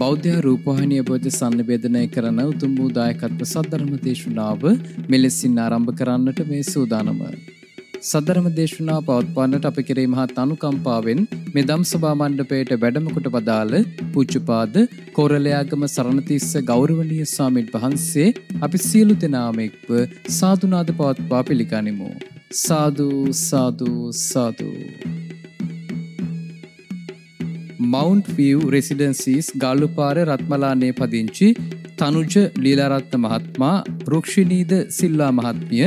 බෞද්ධ රූපවාහිනිය බොජ සම්නිවේදනය කරන උතුම් වූ දායකත්ව සද්ධර්ම දේශනාව මෙලෙසින් ආරම්භ කරන්නට මේ සූදානම. සද්ධර්ම දේශනාව පවත්වන්නට අප කෙරෙහි මහත් අනුකම්පාවෙන් මෙදම් සභා මණ්ඩපයට වැඩම කොට පදාළ පූජ්‍යපාද කොරළයාගම සරණතිස්ස ගෞරවනීය ස්වාමීන් වහන්සේ අපි සියලු දෙනාම එක්ව සාදුනාද පවත්වා පිළිගනිමු. සාදු සාදු සාදු මවුන්ට් වව් රෙසිඩන්සිස් ගල්ලුපාර රත්මලානේ පදිංචි තනුජ ලීලාරත්න මහත්මා රක්ෂිණීද සිල්ලා මහත්මිය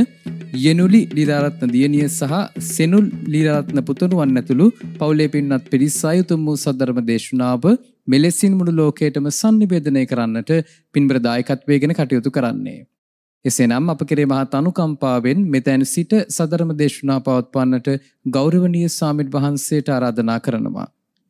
යනුලි ලිරාරත්න දියනිය සහ සෙනුල් ලිරාරත්න පුතනුවන් ඇතුළු පවුලේ පින්නත් පිරිස් අයුතුම් වූ සද්ධර්ම දේශනාව මෙලෙසින් මුළු ලෝකයටම සන්නිවේදනය කරන්නට පින්බ්‍රදායකත්වය ගෙන කටයුතු කරන්නේ. එසේනම් අප කෙරේ මහත් අනුකම්පාවෙන් මෙතැන් සිට සධර්ම දේශනා පවත්වන්නට ගෞරවනීය සාමිට් වහන්සේට ආරාධනා කරනවා.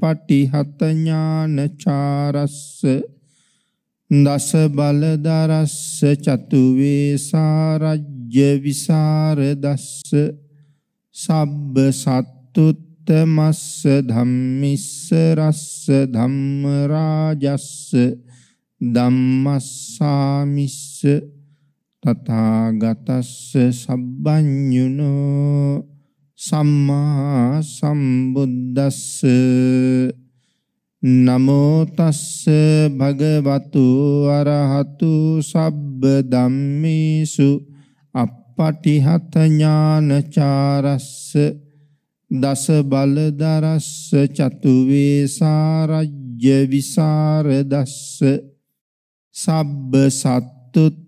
පටිහත ඥානචාරස්ස දස බලදරස්ස චතු වේසාරජ්‍ය විසරදස්ස සබ්බ සත්තුත්තමස්ස ධම්මිස්ස රස්ස ධම්ම රාජස්ස ධම්මස්සාමිස්ස තථාගතස්ස සබ්බඤුනෝ සම්මා සම්බුද්දස්ස නමෝ තස්ස භගවතු අරහතු සබ්බ ධම්මේසු අප්පටිහත ඥානචාරස්ස දස බල දරස්ස චතු වේසාරජ්‍ය විසරදස්ස සබ්බ සත්තුත්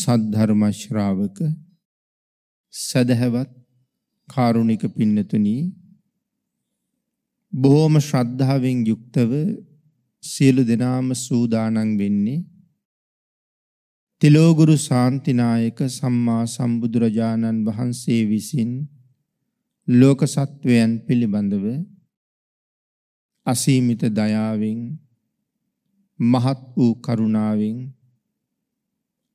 සද්ධර්ම ශ්‍රාවක සදහවත් කාරුණික පින්නතුනි බොහොම ශ්‍රද්ධාවෙන් යුක්තව සියලු දෙනාම සූදානම් වෙන්නේ තිලෝගුරු ශාන්තිනායක සම්මා සම්බුදුරජාණන් වහන්සේ විසින් ලෝක සත්වයන් පිළිබඳව අසීමිත දයාවෙන් මහත් වූ කරුණාවෙන්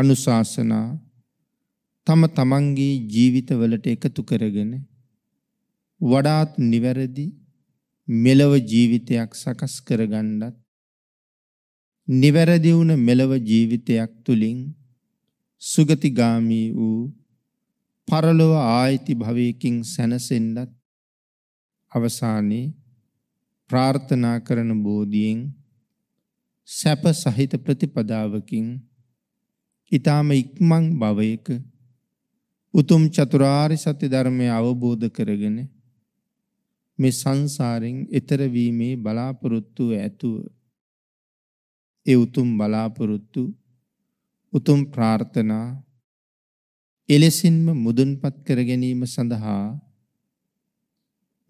අනුශාසනා තම තමන්ගේ ජීවිතවලට එකතු කරගෙන වඩාත් නිවැරදි මෙලව ජීවිතයක් සකස් කරගන්නත් නිවැරදි වුණ මෙලව ජීවිතයක් තුලින් සුගතිගාමී වූ පරලොව ආයිති භවයකින් සැනසෙන්නත් අවසානයේ ප්‍රාර්ථනා කරන බෝධියෙන් සැප සහිත ප්‍රතිපදාවකින් ඊටාම ඉක්මන් භවයක උතුම් චතුරාර්ය සත්‍ය ධර්මය අවබෝධ කරගෙන මේ සංසාරෙන් එතර වීමේ බලාපොරොත්තු ඇතුව ඒ උතුම් බලාපොරොත්තු උතුම් ප්‍රාර්ථනා එලෙසින්ම මුදුන්පත් කර ගැනීම සඳහා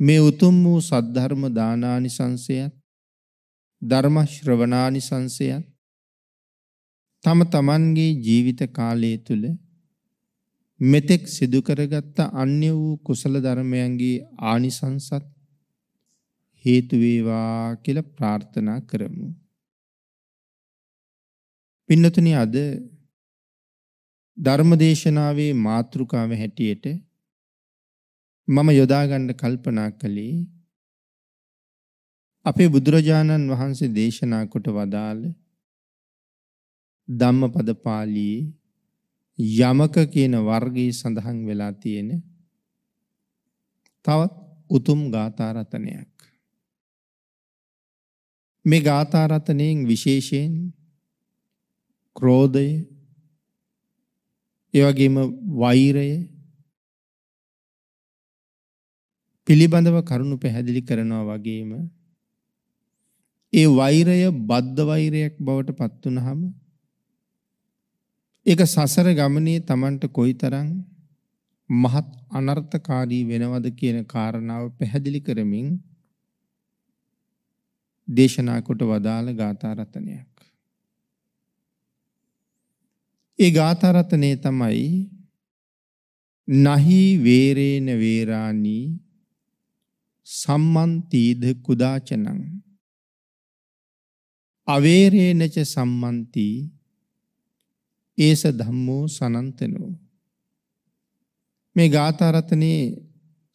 මේ උතුම් වූ සද්ධර්ම දානානිසංසයත් ධර්ම ශ්‍රවණානිසංසයත් තම තමන්ගේ ජීවිත කාලය තුල මෙතෙක් සිදු කරගත්ත අන්‍ය වූ කුසල ධර්මයන්ගේ ආනිසංසත් හේතු වේවා කියලා ප්‍රාර්ථනා කරමු. පින්නතුනි අද ධර්මදේශනාවේ මාතෘකාව හැටියට මම යොදා ගන්න කල්පනා කළේ අපේ බුදුරජාණන් වහන්සේ දේශනා කොට වදාළ ධම්මපද පාළියේ යමක කියන වර්ගයේ සඳහන් වෙලා තියෙන තවත් උතුම් ගාථා රත්නයක්. මේ ගාථා රත්නයෙන් විශේෂයෙන් ක්‍රෝධය ඒ වගේම වෛරය පිළිබඳව කරුණු පැහැදිලි කරනවා වගේම ඒ වෛරය බද්ධ වෛරයක් බවට පත් වුනහම ඒක සසර ගමනේ Tamanට කොයිතරම් මහත් අනර්ථකාරී වෙනවද කියන කාරණාව පැහැදිලි කරමින් දේශනා කොට වදාළ ගාථා රත්නයක්. ඒ ගාථා රත්නේ තමයි නහි වේරේන වේරාණී සම්මන්තිද කුදාචනං අවේරේනච සම්මන්තී ඒස ධම්මෝ සනන්තනෝ. මේ ගාථරතනයේ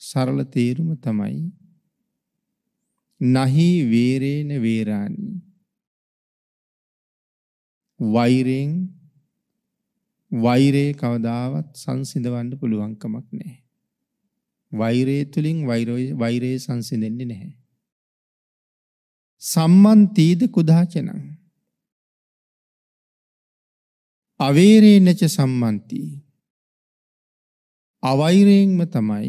සරල තේරුම තමයි නහි වේරේන වේරාණි වෛරෙන් වෛරේ කවදාවත් සංසිඳවන්න පුළුවන් කමක් නැහැ. වෛරය තුලින් වෛරයේ සංසිඳෙන්නේ නැහැ. සම්මන්තීද කුදාචනං අවේරේනච සම්මන්ති අවෛරයෙන්ම තමයි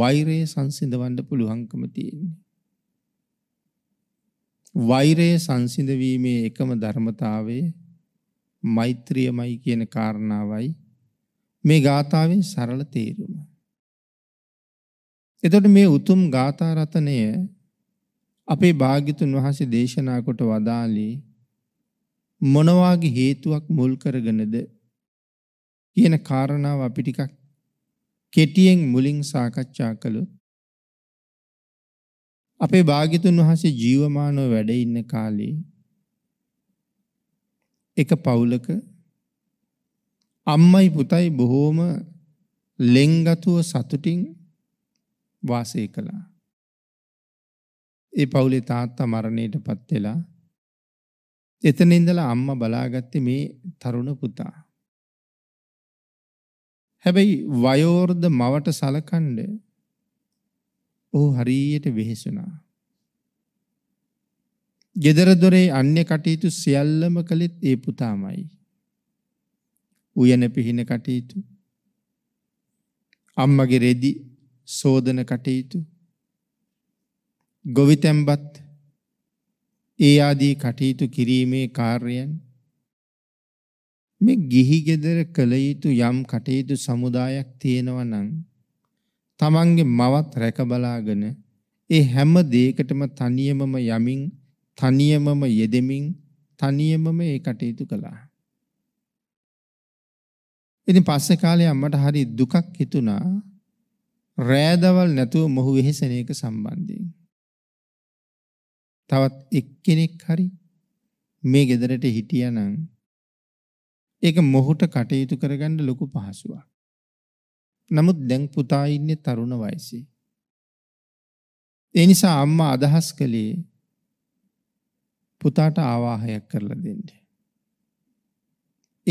වෛරය සංසිඳවන්න පුළුවන්කම තියෙන්නේ වෛරය සංසිඳවීමේ එකම ධර්මතාවය මෛත්‍රියමයි කියන කාරණාවයි මේ ගාථාවෙන් සරල තේරුම එතකොට මේ උතුම් ගාථා රත්නය අපේ භාග්‍යතුන් වහන්සේ දේශනා කොට වදාළේ මොනවාගේ හේතුවක් මුල් කරගෙනද කියන කාරණාව අපි ටිකක් කෙටියෙන් මුලින් සාකච්ඡා කළොත් අපේ භාග්‍යතුන් වහන්සේ ජීවමානව වැඩ ඉන්න කාලේ එක පවුලක අම්මයි පුතයි බොහෝම ලෙන්ගතුව සතුටින් වාසය කළා. ඒ පවුලේ තාත්තා මරණයට පත් වෙලා එතන ඉඳලා අම්මා බලාගත්තේ මේ තරුණ පුතා. හැබැයි වයෝර්ධ මවට සලකන්න ඔහු හරියට වෙහෙසුණා. ගෙදර දොරේ අන්‍ය කටයුතු සියල්ලම කළෙත් ඒ පුතාමයි. උයන පිහින කටයුතු අම්මගේ රෙදි සෝදන කටයුතු ගොවිතැම්බත් ඒ ආදී කටයුතු කිරීමේ කාර්යයන් මේ ගිහි ගෙදර කළ යුතු යම් කටයුතු සමුදායක් තියෙනවා නම් තමන්ගේ මවත් රැක බලාගෙන ඒ හැම දෙයකටම තනියමම යමින් තනියමම යෙදෙමින් තනියමම ඒ කටයුතු කළා. ඉතින් පස්සේ කාලේ අම්මට හරි දුකක් හිතුණා. රෑදවල් නැතුව මොහු වෙහෙසෙන එක සම්බන්ධයෙන්. තවත් එක්කෙනෙක් හරි මේ ගෙදරට හිටියනම් ඒක මොහොට කටයුතු කරගන්න ලොකු පහසුවක්. නමුත් දැන් පුතා ඉන්නේ තරුණ වයසේ. ඒ නිසා අම්මා අදහස් කළේ පුතාට ආවාහයක් කරලා දෙන්න.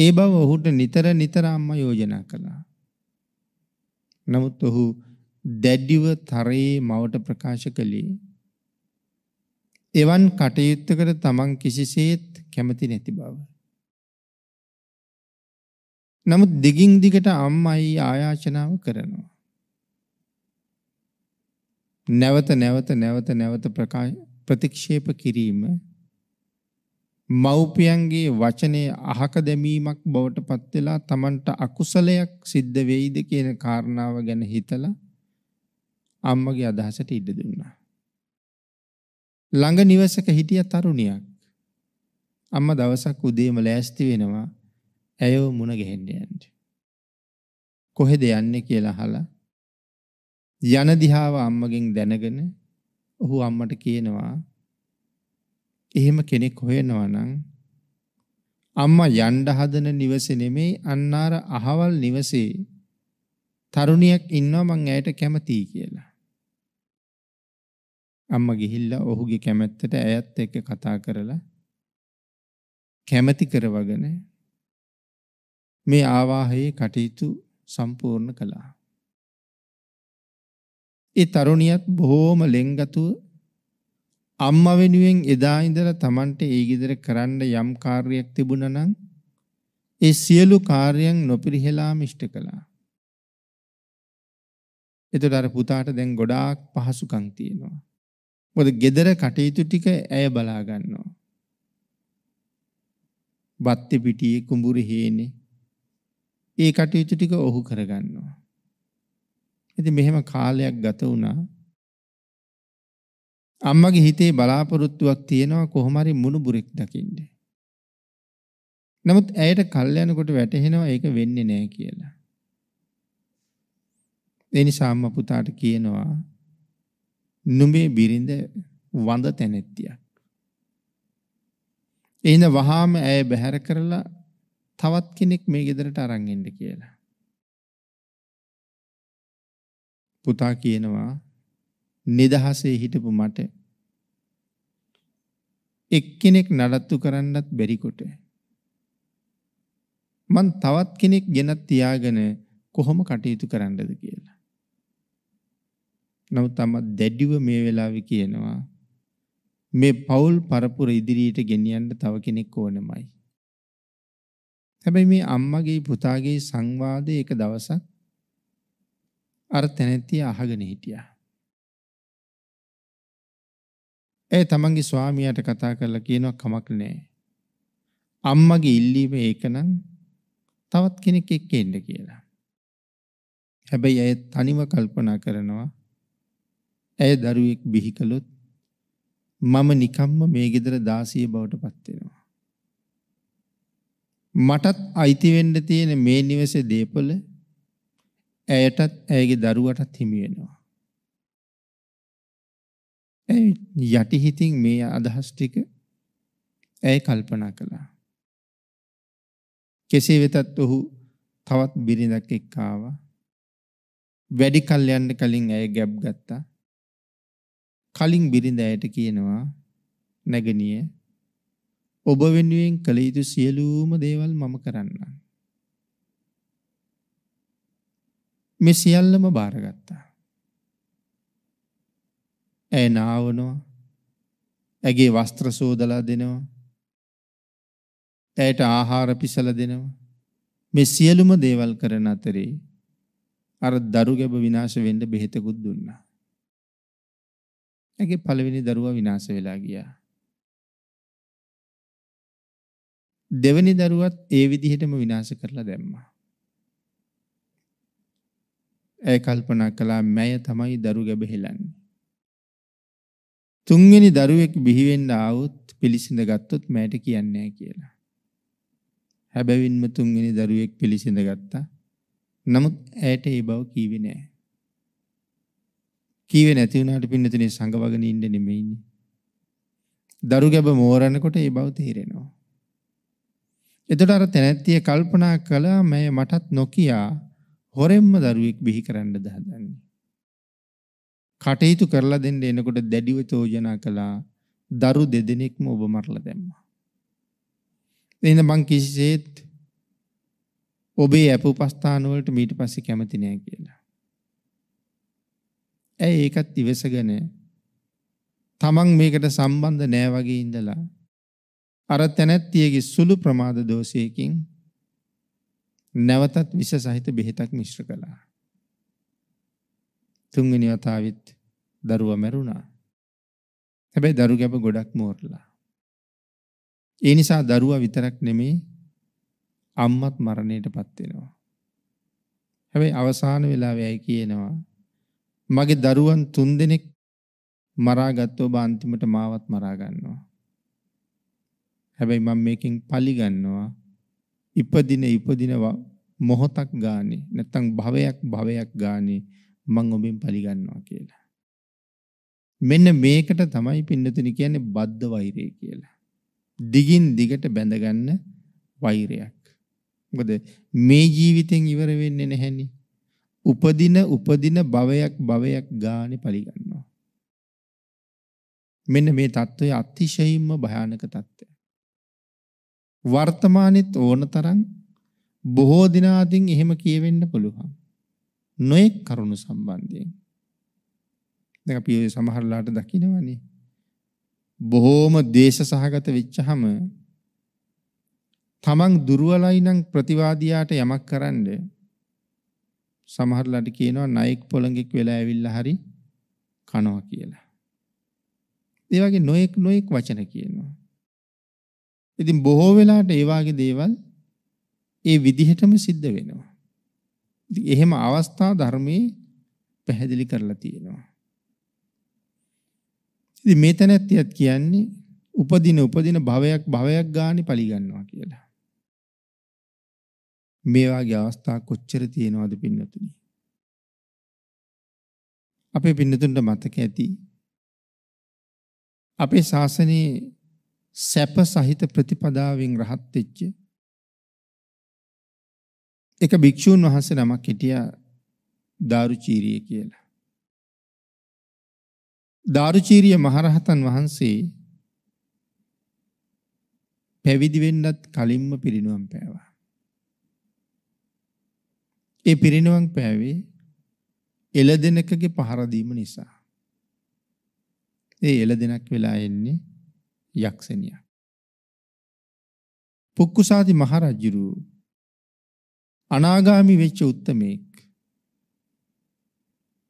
ඒ බව ඔහුට නිතර නිතර අම්මා යෝජනා කළා. නමුත් ඔහු දැඩිව තරයේ මවට ප්‍රකාශ කළේ එවන් කටයුත්තකට තමන් කිසිසේත් කැමති නැති බව. නමුත් දිගින් දිගට අම්මයි ආයාචනාව කරනවා. නැවත නැවත නැවත නැවත ප්‍රතික්ෂේප කිරීම මව්පියන්ගේ වචනය අහක දැමීමක් බවට පත් වෙලා Tamanට අකුසලයක් සිද්ධ වෙයිද කියන කාරණාව ගැන හිතලා අම්මගේ අදහසට ඉඩ දුන්නා. ළඟ නිවසක හිටිය තරුණියක්. අම්මා දවසක් උදේම ලෑස්ති වෙනවා ඇයව මුණ ගැහෙන්න යන්න. කොහෙද යන්නේ කියලා අහලා යන දිහාව අම්මගෙන් දැනගෙන ඔහු අම්මට කියනවා එහෙම කෙනෙක් හොයනවා නම් අම්මා යන්න හදන නිවසේ නෙමෙයි අන්නාර අහවල් නිවසේ තරුණියක් ඉන්නවා මං ඇයට කැමතියි කියලා. අම්මා ගිහිල්ලා ඔහුගේ කැමැත්තට ඇයත් එක්ක කතා කරලා කැමැති කරවගෙන මේ ආවාහයේ කටයුතු සම්පූර්ණ කළා. ඒ තරුණියත් බොහෝම ලෙන්ගතුව අම්මා වෙනුවෙන් එදා ඉඳලා Tamante ඒ গিදර කරන්න යම් කාර්යයක් තිබුණා නම් ඒ සියලු කාර්යයන් නොපිරිහෙලාම ඉෂ්ට කළා. එතකොට අර පුතාට දැන් ගොඩාක් පහසුකම් තියෙනවා. මොකද gedara කටයුතු ටික ඇය බලා ගන්නවා. බත්ති පිටියේ කුඹුරු හේනේ ඒ කටයුතු ටික ඔහු කරගන්නවා. ඉතින් මෙහෙම කාලයක් ගත වුණා. අම්මගේ හිතේ බලාපොරොත්තුවක් තියෙනවා කොහොම හරි මුණුබුරෙක් දකින්න. නමුත් ඇයට කල්යන කොට වැටහෙනවා ඒක වෙන්නේ නැහැ කියලා. ඒ නිසා අම්මා පුතාට කියනවා නුඹේ බිරිඳ වඳ තැනෙත්තියක්. එන වහාම ඇය බැහැර කරලා තවත් කෙනෙක් මේ ගෙදරට අරන් එන්න කියලා. පුතා කියනවා නිදහසේ හිටපු මට එක්කෙනෙක් නඩත්තු කරන්නත් බැරි කොට මං තවත් කෙනෙක් ගෙනත් තියාගෙන කොහොම කටයුතු කරන්නද කියලා. නමුත් තමත් දැඩිව මේ වෙලාවේ කියනවා මේ පෞල් පරපුර ඉදිරියට ගෙනියන්න තව කෙනෙක් ඕනෙමයි. හැබැයි මේ අම්මගේ පුතාගේ සංවාදයේ එක දවසක් අර තැනැත්තිය අහගෙන හිටියා. ඒ තමන්ගේ ස්වාමියාට කතා කරලා කියනවා කමක් නැහැ. අම්මගේ ඉල්ලීම ඒකනම් තවත් කෙනෙක් එක්ක එන්න කියලා. හැබැයි ඇය තනිව කල්පනා කරනවා ඇය දරුවෙක් බිහි කළොත් මම නිකම්ම මේ ගෙදර දාසිය බවට පත් වෙනවා. මටත් අයිති වෙන්න තියෙන මේ නිවසේ දීපල ඇයටත් ඇයගේ දරුවටත් හිමි වෙනවා. ඇයි යටිහිතින් මේ අදහස් ටික ඇය කල්පනා කළා. කෙසේ වෙතත් ඔහු තවත් බිරිඳක් එක්ක ආවා. වැඩි කල් යන්න කලින් ඇය ගැබ් ගත්තා. කලින් බිරිඳෑයට කියනවා නැගණිය ඔබ වෙනුවෙන් කළ යුතු සියලුම දේවල් මම කරන්නම්. මේ සියල්ලම බාරගත්තා. ඇය නාවනවා. ඇගේ වස්ත්‍ර සෝදලා දෙනවා. ඇයට ආහාර පිසලා දෙනවා. මේ සියලුම දේවල් කරන අතරේ අර දරු ගැබ විනාශ වෙන්න බෙහෙතකුත් දුන්නා. ඇගේ පළවෙනි දරුවා විනාශ වෙලා ගියා. දෙවෙනි දරුවත් ඒ විදිහටම විනාශ කරලා දැම්මා. ඇය කල්පනා කළා මැය තමයි දරු ගැබ හෙලන්නේ. තුන්වෙනි දරුවෙක් බිහි වෙන්න ආවොත් පිළිසිඳ ගත්තොත් මෑට කියන්නේ නැහැ කියලා. හැබැවින්ම තුන්වෙනි දරුවෙක් පිළිසිඳ ගත්තා. නමුත් ඇයට ඒ බව කීවේ නැහැ. කීවේ නැති වුණාට පින්නතිනේ සංගවගෙන ඉන්න නෙමෙයිනේ. දරු ගැබ මෝරනකොට ඒ බව තේරෙනවා. එතකොට අර තැනැත්තිය කල්පනා කළා මම මටත් නොකියා හොරෙන්ම දරුවෙක් බිහි කරන්න දහදන්නේ. කටයුතු කරලා දෙන්න එනකොට දැඩිව තෝජනා කළා දරු දෙදෙනෙක්ම ඔබ මරලා දැම්මා. එහෙනම් මං කිසිසේත් ඔබේ අප උපස්ථාන වලට ඊට පස්සේ කැමති නෑ කියලා. ඇයි ඒකත් ඉවසගෙන තමන් මේකට සම්බන්ධ නෑ වගේ ඉඳලා අර තැනැත්තියගේ සුළු ප්‍රමාද දෝෂයකින් නැවතත් විස සහිත බෙහෙතක් මිශ්‍ර කළා. තුන්වෙනි වතාවෙත් දරුවා මැරුණා. හැබැයි දරු ගැබ ගොඩක් මෝරලා. ඒ නිසා දරුවා විතරක් නෙමේ අම්මත් මරණයට පත් වෙනවා. හැබැයි අවසාන වෙලාවේ ඇයි කියනවා මගේ දරුවන් තුන්දෙනෙක් මරාගත්ත ඔබ අන්තිමට මාවත් මරා ගන්නවා. හැබැයි මම මේකෙන් පලි ගන්නවා. ඉපදින ඉපදින මොහොතක් ගානේ නැත්තම් භවයක් භවයක් ගානේ මං ඔබෙන් පලි ගන්නවා කියලා. මෙන්න මේකට තමයි පින්නතුනි කියන්නේ බද්ධ වෛරය කියලා. දිගින් දිගට බැඳගන්න වෛරයක්. මොකද මේ ජීවිතෙන් ඉවර වෙන්නේ නැහෙනේ. උපදින උපදින භවයක් භවයක් ගානේ පලි ගන්නවා. මෙන්න මේ தত্ত্বය අතිශයින්ම භයානක தত্ত্বය. වර්තමානෙත් ඕන තරම් බොහෝ දිනාදින් එහෙම කියවෙන්න පුළුවන්. නොඑක් කරුණු සම්බන්ධයෙන්. දැන් අපි ඔය සමහරලාට දකිනවනේ. බොහෝම දේශ සහගත වෙච්චහම තමන් දුර්වලයි නම් ප්‍රතිවාදියාට යමක් කරන්නේ සමහරලාට කියනවා නයික් පොළඟෙක් වෙලා ඇවිල්ලා හරි කනවා කියලා. ඒ වගේ නොඑක් නොඑක් වචන කියනවා. ඉතින් බොහෝ වෙලාට ඒ වගේ දේවල් ඒ විදිහටම සිද්ධ වෙනවා. ඉතින් එහෙම අවස්ථා ධර්මයේ පැහැදිලි කරලා තියෙනවා. ඉතින් මේ තැනැත්තියත් කියන්නේ උපදින උපදින භවයක් භවයක් ගානේ පරිගන්නවා කියලා. මේ වාගේ අවස්ථා කොච්චර තියෙනවද පින්නතුනි අපේ පින්නතුන්ට මතක ඇති අපේ ශාසනයේ සැප සහිත ප්‍රතිපදාවෙන් රහත් වෙච්ච එක භික්ෂූන් වහන්සේ නමක් හිටියා දාරුචීරිය කියලා දාරුචීරිය මහරහතන් වහන්සේ පැවිදි වෙන්නත් කලින්ම පිරිනුවම් පෑවා ඒ පිරිනවන් පෑවේ එළදෙනකගේ පහර දීම නිසා. ඒ එළදෙනක් වෙලා එන්නේ යක්ෂණියක්. පුක්කුසාති මහරජුරු අනාගාමි වෙච්ච උත්තමෙක්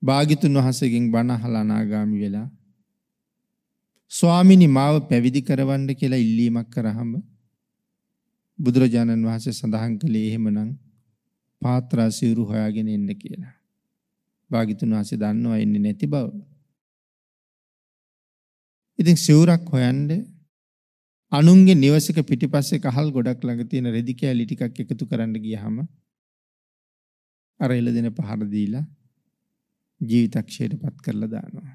භාග්‍යතුන් වහන්සේගෙන් බණ අහලා අනාගාමි වෙලා ස්වාමිනි මාව පැවිදි කරවන්න කියලා ඉල්ලීමක් කරාම බුදුරජාණන් වහන්සේ සඳහන් කළේ එහෙමනම් පාත්‍රා සිවුරු හොයාගෙන එන්න කියලා. භාග්‍යතුන් වහන්සේ දන්නවා එන්නේ නැති බව. ඉතින් සිවුරක් හොයන්න අනුන්ගේ නිවසක පිටිපස්සේ කහල් ගොඩක් ළඟ තියෙන රෙදි කෑලි ටිකක් එකතු කරන්න ගියහම අර එළදෙන පහර දීලා ජීවිතක්ෂයටපත් කරලා දානවා.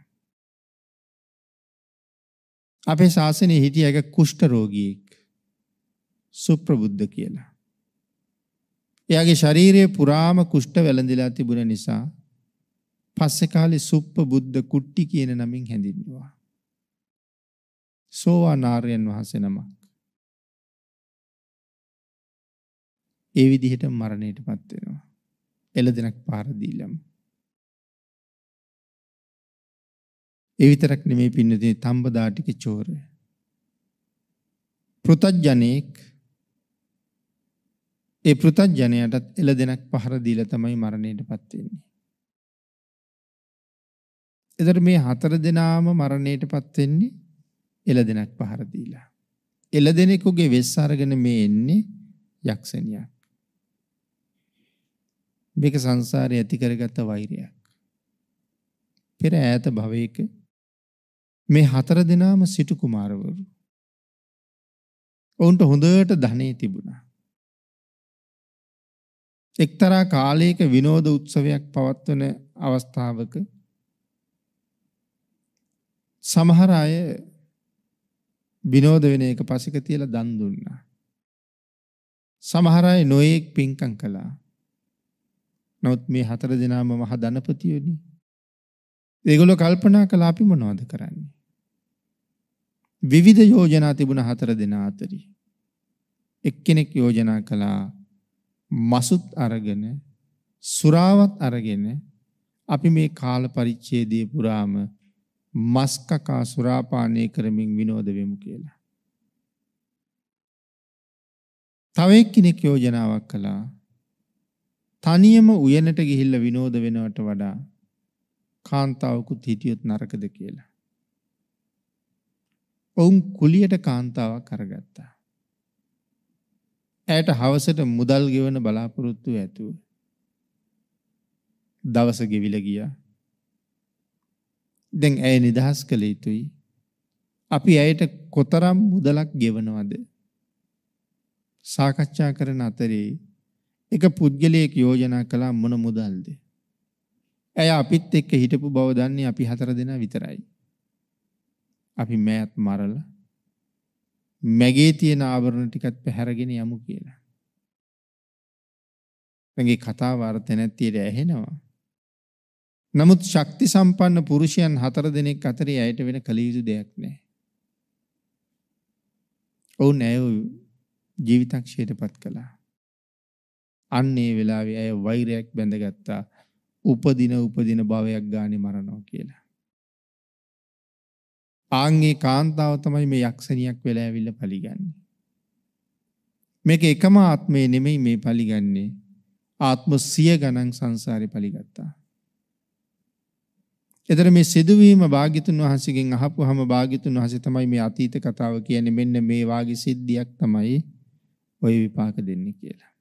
අපේ ශාසනයේ හිටිය එක කුෂ්ඨ රෝගියෙක් සුප්‍රබුද්ධ කියලා. එයාගේ ශරීරයේ පුරාම කුෂ්ඨ වැළඳිලා තිබුණ නිසා පස්සේ කාලේ සුප්ප බුද්ධ කුට්ටි කියන නමින් හැඳින්වුවා. සෝවාන් ආර්යයන් වහන්සේ නමක්. ඒ විදිහට මරණයටපත් වෙනවා. එළදෙනක් පාර දීලම. ඒ විතරක් නෙමෙයි පින්නදී තඹදා ටික චෝරය. පෘතජ්ජනේක් ඒ පෘථග්ජනයටත් එළ දෙනක් පහර දීලා තමයි මරණයටපත් වෙන්නේ. එතකොට මේ හතර දෙනාම මරණයටපත් වෙන්නේ එළ දෙනක් පහර දීලා. එළ දෙනෙකුගේ වෙස් අරගෙන මේ එන්නේ යක්ෂණියක්. මේක සංසාරේ ඇති කරගත්ත වෛරයක්. පෙර ඈත භවයක මේ හතර දෙනාම සිටු කුමාරවරු. ඔවුන්ට හොඳට ධනෙ තිබුණා. එක්තරා කාලයක විනෝද උත්සවයක් පවත්වන අවස්ථාවක සමහර අය විනෝද වෙන එක පසික තියලා දන් දුන්නා. සමහර අය නොයේක් පින්කම් කළා. නමුත් මේ හතර දෙනාම මහ ධනපතියෝනි. ඒගොල්ලෝ කල්පනා කළා අපි මොනවද කරන්නේ? විවිධ යෝජනා තිබුණ හතර දෙනා අතරේ එක්කෙනෙක් යෝජනා කළා මසුත් අරගෙන සුරාවත් අරගෙන අපි මේ කාල පරිච්ඡේදයේ පුරාම මස් කකා සුරාපානය කරමින් විනෝද වෙමු කියලා. තව එක්කෙනෙක් යෝජනාවක් කළා තනියම උයනට ගිහිල්ලා විනෝද වෙනවට වඩා කාන්තාවකුත් හිටියොත් නරකද කියලා. ඔවුන් කුලියට කාන්තාවක් අරගත්තා. ඇයට හවසට මුදල් ගෙවන බලාපොරොත්තු ඇතුව. දවස ගෙවිල ගියා. දැන් ඇය නිදහස් කළ යුතුයි. අපි ඇයට කොතරම් මුදලක් ගෙවනවද? සාකච්ඡා කරන අතරේ එක පුද්ගලයෙක් යෝජනා කළා මොන මුදල්ද? ඇය අපිත් එක්ක හිටපු බව දන්නේ අපි හතර දෙනා විතරයි. අපි මෑත් මරලා මැගේ තියෙන ආවරණ ටිකත් පැහැරගෙන යමු කියලා. මගේ කතාව අර්ථනැත්තියට ඇහෙනවා. නමුත් ශක්ති සම්පන්න පුරුෂයන් හතර දෙනෙක් අතරේ ඇයට වෙන කළ යුතු දෙයක් නැහැ. ඔවුන් ඇය ජීවිතක්ෂයටපත් කළා. අන්න ඒ වෙලාවේ ඇය වෛරයක් බැඳගත්තා. උපදින උපදින භවයක් ගානේ මරනවා කියලා. ආන්ගේ කාන්තාව තමයි මේ යක්ෂණියක් වෙලා ඇවිල්ලා පලිගන්නේ. මේක එකම ආත්මේ නෙමෙයි මේ පලිගන්නේ. ආත්ම සිය ගණන් සංසාරේ පලිගත්තා. එතන මේ සිදුවීම භාග්‍යතුන් වහන්සේගෙන් අහපුවාම භාග්‍යතුන් වහන්සේ තමයි මේ අතීත කතාව කියන්නේ මෙන්න මේ වාගේ සිද්ධියක් තමයි ওই විපාක දෙන්නේ කියලා.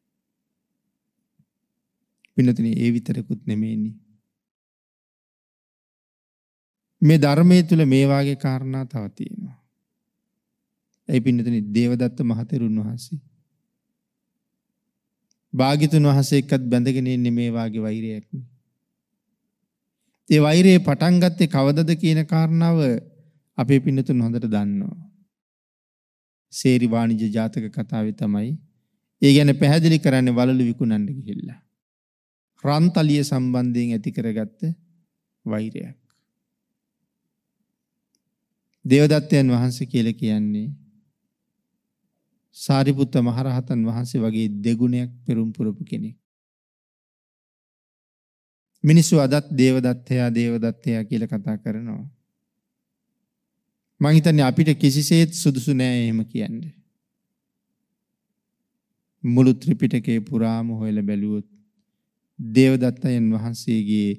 පින්නතනේ ඒ විතරකුත් නෙමෙයිනේ. මේ ධර්මයේ තුල මේ වාගේ කාරණා තව තියෙනවා. ඒ පින්නතනි දේවදත්ත මහතෙරුන් වහන්සේ. භාග්‍යතුන් වහන්සේ එක්කත් බැඳගෙන ඉන්නේ මේ වාගේ වෛරයක්. ඒ වෛරයේ පටන් ගත්තේ කවදද කියන කාරණාව අපේ පින්නතුන් හොඳට දන්නවා. සේරි වාණිජ ජාතක කතාවේ තමයි ඒ ගැන පැහැදිලි කරන්නේ වලලු විකුණන්න ගිහිල්ලා. රන්තලිය සම්බන්ධයෙන් ඇති කරගත්ත වෛරයක්. දේවදත්තයන් වහන්සේ කියලා කියන්නේ සාරිපුත්ත මහරහතන් වහන්සේ වගේ දෙගුණයක් පෙරම් පුරපු කෙනෙක්. මිනිස්සු අදත් දේවදත්තයා දේවදත්තයා කියලා කතා කරනවා. මං හිතන්නේ අපිට කිසිසේත් සුදුසු නෑ එහෙම කියන්නේ. මුළු ත්‍රිපිටකේ පුරාම හොයලා බැලුවොත් දේවදත්තයන් වහන්සේගේ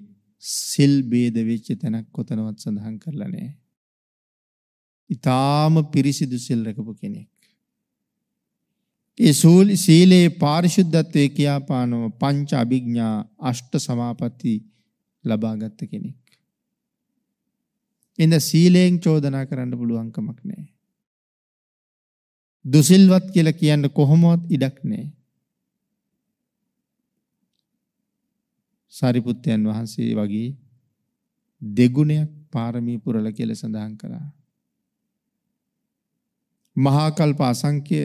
සිල් බේද වෙච්ච තැනක් කොතනවත් සඳහන් කරලා නැහැ. ඉතාම පිරිසිදු සිල් රැකපු කෙනෙක්. ඒ සූල් සීලේ පාරිශුද්ධත්වයේ කියාපානව පංච අභිඥා අෂ්ට සමාපatti ලබාගත් කෙනෙක්. එන සීලයෙන් චෝදනා කරන්න පුළුවන් කමක් නැහැ. දුසිල්වත් කියලා කියන්න කොහොමවත් ඉඩක් නැහැ. සාරිපුත්තයන් වහන්සේ වගේ දෙගුණයක් පාරමී පුරල කියලා සඳහන් කරා. මහා කල්ප අසංඛ්‍ය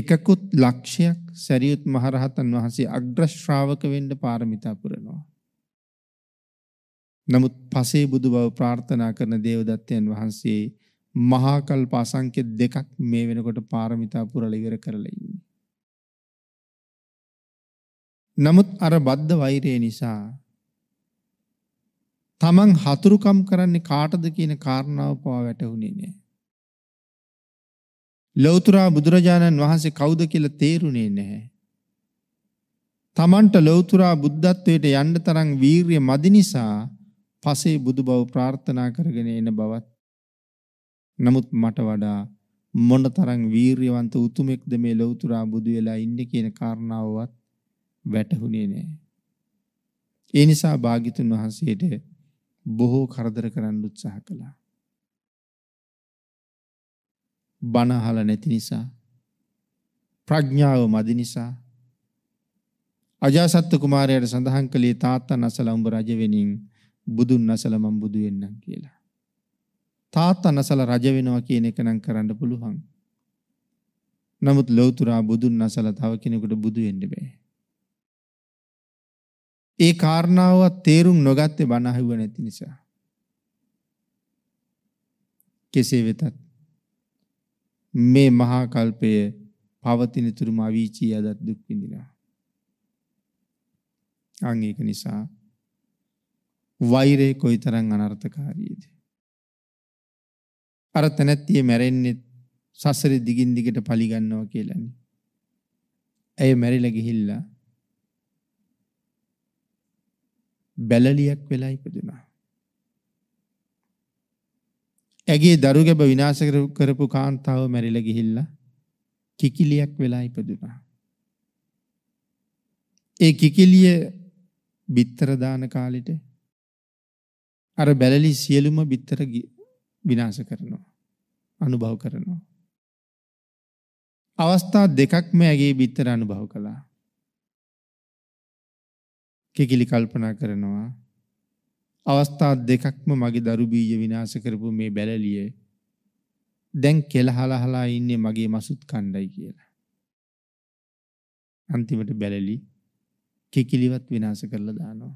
එකකුත් ලක්ෂයක් සරියුත් මහරහතන් වහන්සේ අග්‍ර ශ්‍රාවක වෙන්න පාරමිතා පුරනවා. නමුත් පසේ බුදු බව ප්‍රාර්ථනා කරන දේවදත්තයන් වහන්සේ මහා කල්ප අසංඛ්‍ය දෙකක් මේ වෙනකොට පාරමිතා පුරලා ඉවර කරලා ඉන්නේ. නමුත් අර බද්ධ වෛරය නිසා තමන් හතුරුකම් කරන්නේ කාටද කියන කාරණාව පවා වැටහුණේ නෑ. ලෞතර බුදුරජාණන් වහන්සේ කවුද කියලා තේරුණේ නැහැ. තමන්ට ලෞතර බුද්ධත්වයට යන්න තරම් වීරිය මදි නිසා පසේ බුදු බව ප්‍රාර්ථනා කරගෙන එන බවත් නමුත් මට වඩා මොනතරම් වීරියවන්ත උතුමෙක්ද මේ ලෞතර බුදු වෙලා ඉන්නේ කියන කාරණාවවත් වැටහුණේ නැහැ. ඒ නිසා භාග්‍යතුන් වහන්සේට බොහෝ කරදර කරන්න උත්සාහ කළා. බණ අහලා නැති නිසා ප්‍රඥාව මදි නිසා අජාසත්තු කුමාරයාට සඳහන් කළේ තාත්තන් අසලා උඹ රජ වෙනින් බුදුන් අසලා මම බුදු වෙන්නම් කියලා. තාත්තන් අසලා රජ වෙනවා කියන එක නම් කරන්න පුළුවන්. නමුත් ලෞතුරා බුදුන් අසලා තව කෙනෙකුට බුදු වෙන්න බෑ. ඒ කාරණාව තේරුම් නොගත්තේ බණ අහුව නැති නිසා. කෙසේ වෙතත් මේ මහා කල්පය පවතින තුරුම අවීචී අදත් දුක් විඳිනවා. අන් ඒක නිසා වෛරය කොයිතරම් අනර්ථකාරීද? අර තැනැත්තිය මැරෙන්නේ සසර දිගින් දිගට පලි ගන්නවා කියලානේ. ඇය මැරිලා ගිහිල්ලා බැලලියක් වෙලා ඉපදුනා. ඇගේ දරු ගැබ විනාශ කරපු කාන්තාව මැරිලා ගිහිල්ලා කිකිලියක් වෙලා ඉපදුනා. ඒ කිකිලිය බිත්තර දාන කාලෙට අර බැලලි සියලුම බිත්තර විනාශ කරනවා. අනුභව කරනවා. අවස්ථා දෙකක්ම ඇගේ බිත්තර අනුභව කළා. කිකිලි කල්පනා කරනවා අවස්ථා දෙකක්ම මගේ දරු බීජ විනාශ කරපු මේ බැලලිය දැන් කෙලහලහලා ඉන්නේ මගේ මසුත් කණ්ඩයි කියලා. අන්තිමට බැලලි කිකිලිවත් විනාශ කරලා දානවා.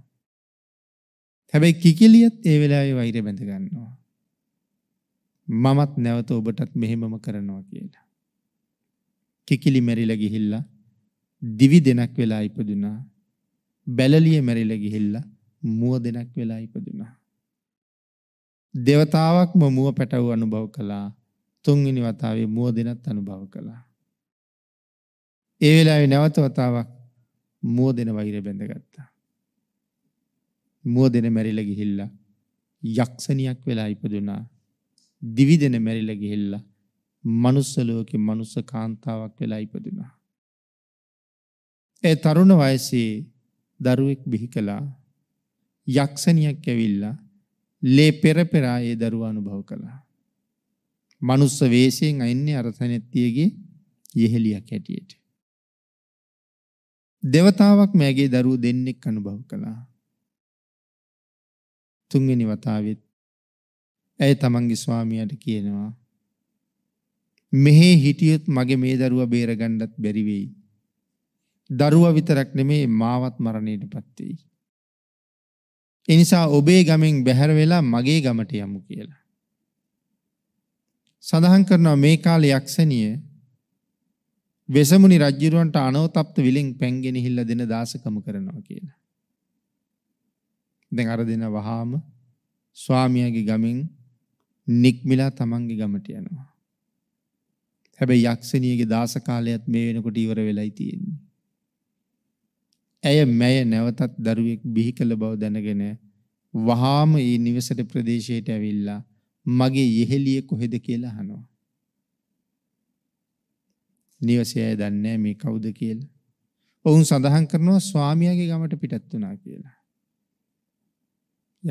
හැබැයි කිකිලියත් ඒ වෙලාවේ වෛරය බැඳ ගන්නවා. මමත් නැවත ඔබටත් මෙහෙමම කරනවා කියලා. කිකිලි මැරිලා ගිහිල්ලා දිවි දෙනක් වෙලා ඉපදුනා. බැලලිය මැරිලා ගිහිල්ලා මුව දෙනක් වෙලා ඉපදුනා. දෙවතාවක්ම මුව පැටව් අනුභව කළා. තුන්වෙනි වතාවේ මුව දෙනත් අනුභව කළා. ඒ වෙලාවේ නැවත වතාවක් මුව දෙන වෛර බැඳගත්තා. මුව දෙන මැරිලා ගිහිල්ලා යක්ෂණියක් වෙලා ඉපදුනා. දිවි දෙන මැරිලා ගිහිල්ලා මනුස්ස ලෝකේ මනුස්ස කාන්තාවක් වෙලා ඉපදුනා. ඒ තරුණ වයසේ දරුවෙක් බිහි කළා. යක්ෂණියක් ඇවිල්ලා ලේ පෙර පෙරා ඒ දරුවා අනුභව කළා. මනුස්ස වේශයෙන් අයින්නේ අර තැනැත්තියගේ යෙහෙලියක් හැටියට. දෙවතාවක් මෑගේ දරුවෝ දෙන්නෙක් අනුභව කළා. තුන්වෙනි වතාවෙත් ඇය තමන්ගේ ස්වාමියාට කියනවා මෙහි හිටියොත් මගේ මේ දරුවා බේරගන්නත් බැරි වෙයි. දරුවා විතරක් නෙමේ මාවත් මරණයටපත් වෙයි. එනිසා ඔබේ ගමෙන් බැහැර වෙලා මගේ ගමට යමු කියලා. සඳහන් කරනවා මේ කාලේ යක්ෂණිය වෙසමුණි රජුරවන්ට අනෝතප්ත විලෙන් පැන්ගෙන හිල්ලා දෙන දාසකම කරනවා කියලා. දැන් අර දෙන වහාම ස්වාමියාගේ ගමෙන් නික්මිලා තමන්ගේ ගමට යනවා. හැබැයි යක්ෂණියගේ දාස කාලයත් මේ වෙනකොට ඉවර වෙලයි තියෙන්නේ. ඇය මැය නැවතත් දරුවෙක් බිහි කළ බව දැනගෙන වහාම ඒ නිවසට ප්‍රදේශයට ඇවිල්ලා මගේ යෙහෙළිය කොහෙද කියලා අහනවා. නිවසේ අය දන්නේ මේ කවුද කියලා. ඔවුන් සඳහන් කරනවා ස්වාමියාගේ ගමට පිටත් වුණා කියලා.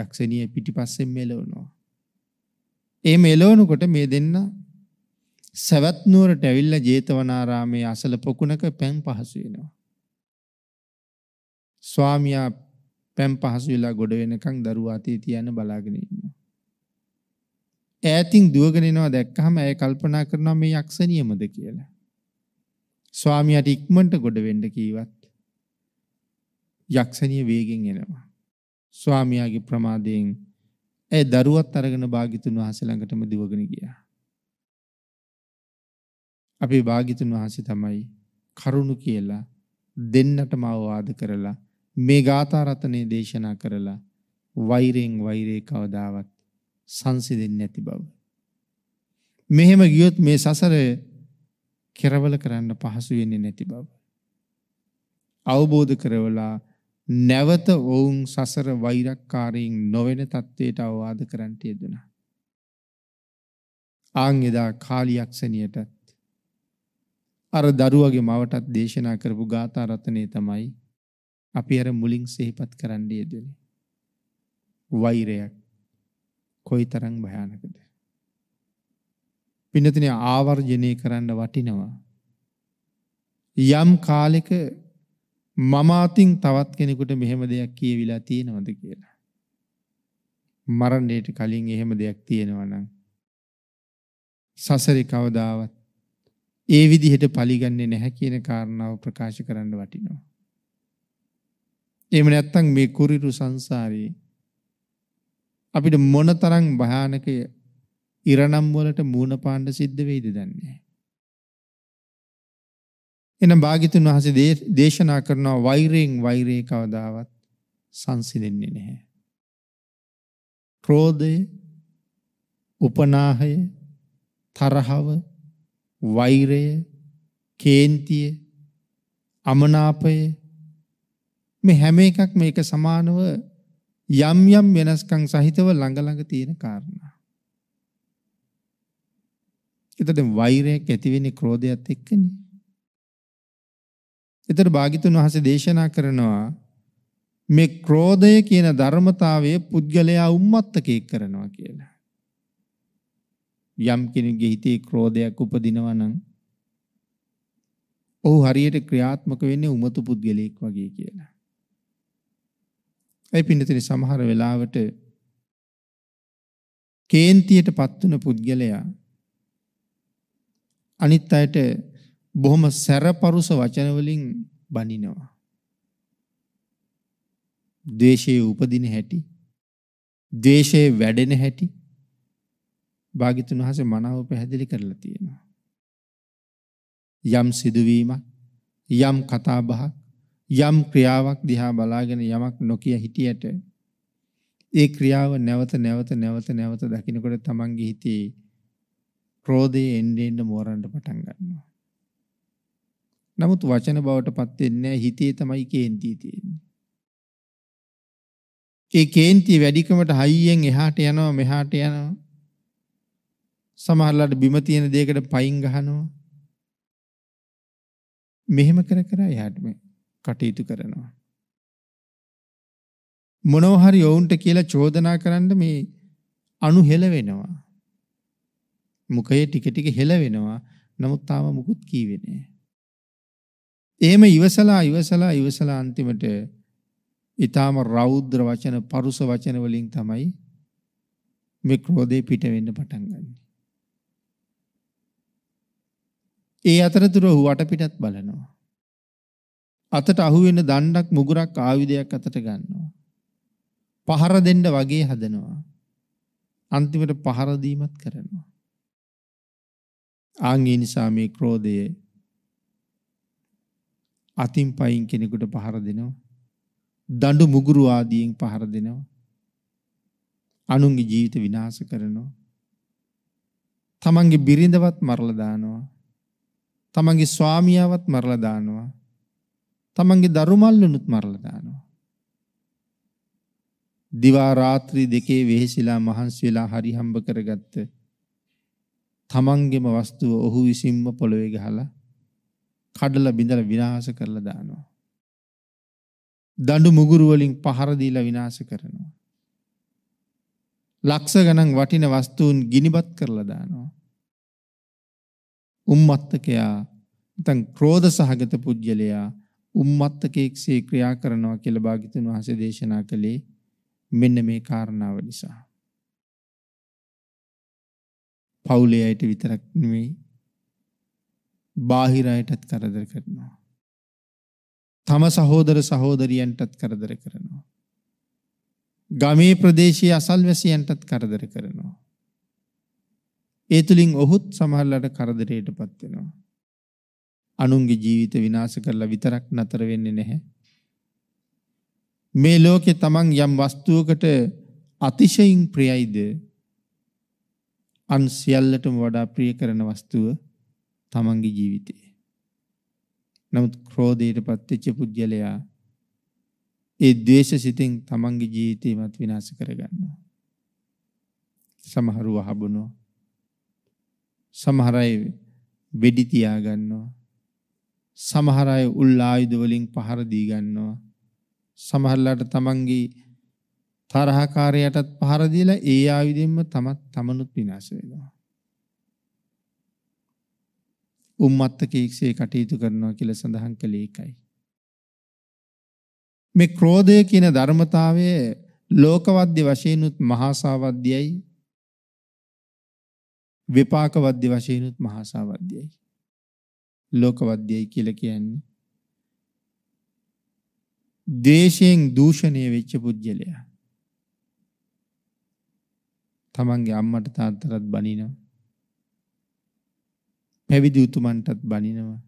යක්ෂණිය පිටිපස්සෙන් මෙලවනවා. ඒ මෙලවනකොට මේ දෙන්න සවැත් නුවරට ඇවිල්ලා ජේතවනාරාමයේ අසල පොකුණක පැන් පහසු වෙනවා. ස්වාමියා පැම් පහසු වෙලා ගොඩ වෙනකන් දරුවා අතේ තියන්න බලාගෙන ඉන්නවා. ඈතින් දුවගෙන එනවා දැක්කහම ඇය කල්පනා කරනවා මේ යක්ෂ නියමද කියලා. ස්වාමියාට ඉක්මනට ගොඩ වෙන්න කීවත් යක්ෂණිය වේගෙන් එනවා. ස්වාමියාගේ ප්‍රමාදයෙන් ඇය දරුවත් අරගෙන භාග්‍යතුන් වහන්සේ ළඟටම දුවගෙන ගියා. අපේ භාග්‍යතුන් වහන්සේ තමයි කරුණු කියලා දෙන්නටම අවවාද කරලා මේ ගාථා රත්නේ දේශනා කරලා වෛරෙන් වෛරේ කවදාවත් සංසිඳෙන්නේ නැති බව. මෙහෙම ගියොත් මේ සසර කෙරවල කරන්න පහසු වෙන්නේ නැති බව. අවබෝධ කරවලා නැවත ඔවුන් සසර වෛරක්කාරයෙන් නොවන තත්ත්වයට අවවාද කරන්ට යෙදුණා. ආන් එදා කාලියක්ෂණියටත් අර දරුවගේ මවටත් දේශනා කරපු ගාථා රත්නේ තමයි අපි අර මුලින් සිහිපත් කරන්න යෙදුනේ. වෛරයක් කොයිතරම් භයානකද? පින්නතින ආවර්ජනය කරන්න වටිනවා. යම් කාලෙක මම අතින් තවත් කෙනෙකුට මෙහෙම දෙයක් කියවිලා තියෙනවද කියලා. මරණයට කලින් එහෙම දෙයක් තියෙනවා නම් සසරේ කවදාවත් ඒ විදිහට පරිගන්නේ නැහැ කියන කාරණාව ප්‍රකාශ කරන්න වටිනවා. එහෙම නැත්නම් මේ කුරිරු සංසාරේ අපිට මොනතරම් භයානක ඉරණම් වලට මූණ පාන්න සිද්ධ වෙයිද දන්නේ එනම් භාග්‍යතුන් වහන්සේ දේශනා කරනවා වෛරයෙන් වෛරේ කවදාවත් සංසිඳෙන්නේ නැහැ. ක්‍රෝධය, උපනාහය, තරහව, වෛරය, කේන්තිය, අමනාපය මේ හැම එකක් මේක සමානව යම් යම් වෙනස්කම් සහිතව ළඟ ළඟ තියෙන කාරණා. එතකොට වෛරයක් ඇති වෙන්නේ ක්‍රෝධයත් එක්කනේ. එතකොට භාගිතුන් වහන්සේ දේශනා කරනවා මේ ක්‍රෝධය කියන ධර්මතාවය පුද්ගලයා උම්මත්තකෙක් කරනවා කියලා. යම් කෙනෙකුගේ හිතේ ක්‍රෝධයක් උපදිනවා නම් ඔහු හරියට ක්‍රියාත්මක වෙන්නේ උමතු පුද්ගලයෙක් වගේ කියලා. ඇයි පින්නතින සමහර වෙලාවට කේන්තියට පත්වන පුද්ගලයා අනිත් අයට බොහොම සැරපරුස වචන වලින් බනිනවා. ද්වේෂයේ උපදින හැටි, ද්වේෂයේ වැඩෙන හැටි භාග්‍යතුන් වහන්සේ මනාව පැහැදිලි කරලා තියෙනවා. යම් සිදුවීමක්, යම් කතාබහක් යම් ක්‍රියාවක් දිහා බලාගෙන යමක් නොකිය හිටියට ඒ ක්‍රියාව නැවත නැවත නැවත නැවත දකිනකොට තමන්ගේ හිතේ ක්‍රෝධය එන්නේ එන්න මෝරන්න පටන් ගන්නවා. නමුත් වචන බවට පත් වෙන්නේ හිතේ තමයි කේන්ති තියෙන්නේ. ඒ කේන්ති වැඩිකමට හයියෙන් එහාට යනවා මෙහාට යනවා. සමහරලාට බිම තියෙන දෙයකට පයින් ගහනවා. මෙහෙම කර කර එහාට මේ කටයුතු කරනවා. මොනව හරි ඔවුන්ට කියලා චෝදනා කරන්න මේ අණු හෙල වෙනවා. මුඛයේ ටික ටික හෙල වෙනවා. නමුත් තාම මුකුත් කීවේ නෑ. එහෙම ඉවසලා ඉවසලා ඉවසලා අන්තිමට ඊටාම රෞද්‍ර වචන පරුස වචන වලින් තමයි මේ ක්‍රෝධේ පිට වෙන්න පටන් ගන්න. ඒ අතරතුර ඔහු වටපිටත් බලනවා. අතට අහුවෙන දණ්ඩක් මුගුරක් ආයුධයක් අතට ගන්නවා. පහර දෙන්න වගේ හදනවා. අන්තිමට පහර දීමත් කරනවා. ආන් ඒ නිසා මේ ක්‍රෝධය අතින් පයින් කෙනෙකුට පහර දෙනවා. දඬු මුගුරු ආදීන් පහර දෙනවා. අනුන්ගේ ජීවිත විනාශ කරනවා. තමන්ගේ බිරිඳවත් මරලා දානවා. තමන්ගේ ස්වාමියාවත් මරලා දානවා. තමන්ගේ දරුමල්ලනුත් මරලා දානවා. දිවා රාත්‍රී දෙකේ වෙහෙසිලා මහන්සි වෙලා හරි හම්බ කරගත්ත තමන්ගේම වස්තුව ඔහු විසින්ම පොළවේ ගහලා කඩලා බිඳලා විනාශ කරලා දානවා. දඬු මුගුරු වලින් පහර දීලා විනාශ කරනවා. ලක්ෂ ගණන් වටින වස්තුන් ගිනිබත් කරලා දානවා. උම්මත්තකයා නැත්නම් ක්‍රෝධ සහගත පුජ්‍යලයා උම්මත්තකේක්ෂේ ක්‍රියා කරනවා කියලා භාග්‍යතුන් වහන්සේ දේශනා කළේ මෙන්න මේ කාරණාව නිසා. පවුලේ අයට විතරක් නෙමෙයි බාහිර අයටත් කරදර කරනවා. තම සහෝදර සහෝදරියන්ටත් කරදර කරනවා. ගමේ ප්‍රදේශයේ අසල්වැසියන්ටත් කරදර කරනවා. ඒ තුලින් ඔහුත් සමහරලාට කරදරයටපත් වෙනවා. අනුන්ගේ ජීවිත විනාශ කරලා විතරක් නතර වෙන්නේ නැහැ. මේ ලෝකේ තමන් යම් වස්තුවකට අතිශයින් ප්‍රියයිද අන් සියල්ලටම වඩා ප්‍රිය කරන වස්තුව තමන්ගේ ජීවිතය. නමුත් ක්‍රෝධයටපත් වෙච්ච පුද්ගලයා ඒ ද්වේෂසිතින් තමන්ගේ ජීවිතයමත් විනාශ කරගන්නවා. සමහරව හබනවා. සමහර අය වෙඩි තියාගන්නවා. සමහර අය උල් ආයුධ වලින් පහර දී ගන්නවා. සමහරලාට තමන්ගේ තරහකාරයටත් පහර දීලා ඒ ආයුධයෙන්ම තමත් තමනුත් විනාශ වෙනවා. උම්මත්තකීක්ෂේ කටයුතු කරනවා කියලා සඳහන් කළේ ඒකයි. මේ ක්‍රෝධය කියන ධර්මතාවය ලෝකවද්‍ය වශයෙන්ුත් මහාසාවද්‍යයි විපාකවද්‍ය වශයෙන්ුත් මහාසාවද්‍යයි. ලෝකවද්‍යයි කියලා කියන්නේ. දේශයෙන් දූෂණය වෙච්ච පුජ්‍යලයා. තමන්ගේ අම්මට තාත්තටත් බනිනවා. පැවිදි උතුමන්ටත් බනිනවා.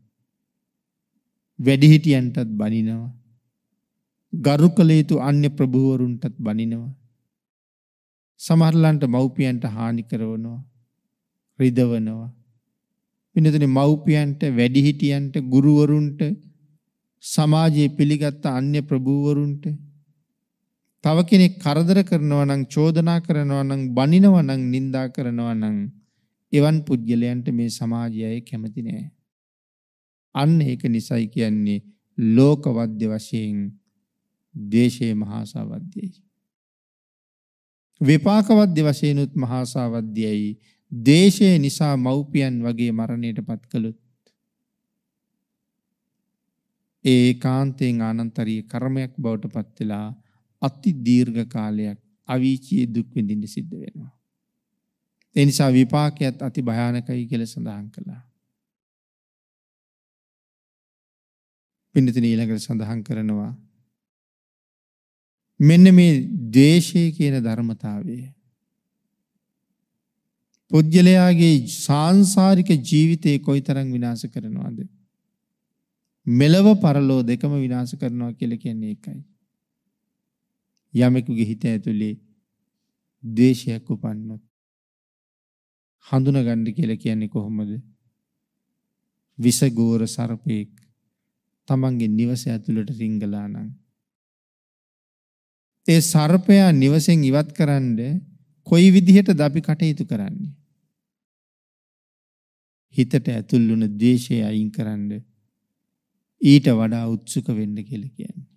වැඩිහිටියන්ටත් බනිනවා. ගරු කළ යුතු අන්‍ය ප්‍රභූවරුන්ටත් බනිනවා. සමහරලන්ට මව්පියන්ට හානි කරනවා. රිදවනවා. වෙනතුනේ මව්පියන්ට වැඩිහිටියන්ට ගුරුවරුන්ට සමාජයේ පිළිගත් අන්‍ය ප්‍රභූවරුන්ට තව කෙනෙක් කරදර කරනවා නම් චෝදනා කරනවා නම් බනිනවා නම් නිඳා කරනවා නම් එවන් පුද්ගලයන්ට මේ සමාජයයි කැමති නෑ අන්න ඒක නිසයි කියන්නේ ලෝකවද්‍ය වශයෙන් දේශේ මහාසාවද්‍යයි විපාකවද්‍ය වශයෙන්ුත් මහාසාවද්‍යයි දේශය නිසා මව්පියන් වගේ මරණයටපත් කළොත් ඒ කාන්තයෙන් ආනන්තරී කර්මයක් බවට පත් වෙලා අති දීර්ඝ කාලයක් අවීචී දුක් විඳින්න සිද්ධ වෙනවා. ඒ නිසා විපාකයත් අති භයානකයි කියලා සඳහන් කළා. පින්නතින ඊළඟට සඳහන් කරනවා මෙන්න මේ ද්වේෂය කියන ධර්මතාවය පුද්ගලයාගේ සාංශාරික ජීවිතේ කොයිතරම් විනාශ කරනවද? මෙලව පරලෝ දෙකම විනාශ කරනවා කියලා කියන්නේ ඒකයි. යමෙකුගේ හිත ඇතුලේ ද්වේෂයක් උපන්නොත් හඳුනගන්න කියලා කියන්නේ කොහොමද? විසගෝර සර්පෙක් තමන්ගේ නිවස ඇතුළට රිංගලා නම් ඒ සර්පයා නිවසෙන් ඉවත් කරන්නේ කොයි විදිහටද අපි කටයුතු කරන්නේ? හිතට ඇතුල් වුණ ද්වේෂය අයින් කරන්න ඊට වඩා උත්සුක වෙන්න කියලා කියන්නේ.